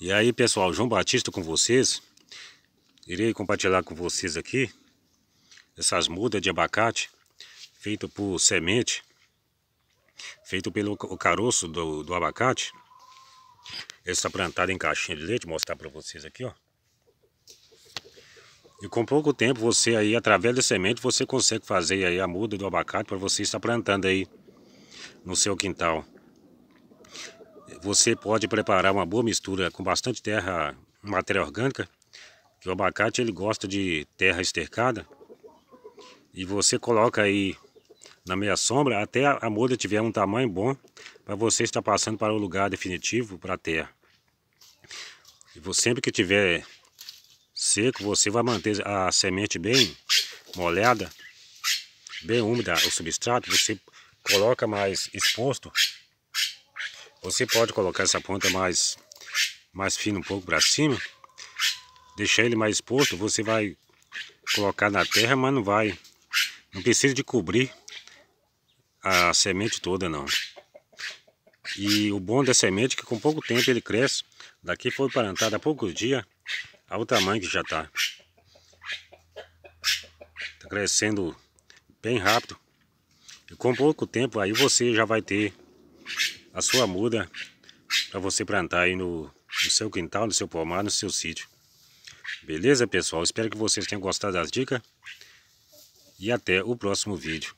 E aí pessoal, João Batista com vocês Irei compartilhar com vocês aqui Essas mudas de abacate Feito por semente Feito pelo caroço do, do abacate Essa tá plantada em caixinha de leite Mostrar para vocês aqui ó E com pouco tempo você aí Através da semente você consegue fazer aí a muda do abacate Para você estar plantando aí No seu quintal você pode preparar uma boa mistura com bastante terra, matéria orgânica, que o abacate ele gosta de terra estercada, e você coloca aí na meia sombra até a muda tiver um tamanho bom para você estar passando para o lugar definitivo para a terra. E sempre que tiver seco, você vai manter a semente bem molhada, bem úmida o substrato, você coloca mais exposto você pode colocar essa ponta mais, mais fina um pouco para cima, deixar ele mais exposto, você vai colocar na terra, mas não vai, não precisa de cobrir a semente toda não. E o bom da semente é que com pouco tempo ele cresce, daqui foi plantada há poucos dias, ao o tamanho que já está. Está crescendo bem rápido. E com pouco tempo aí você já vai ter a sua muda para você plantar aí no, no seu quintal, no seu pomar, no seu sítio. Beleza, pessoal? Espero que vocês tenham gostado das dicas. E até o próximo vídeo.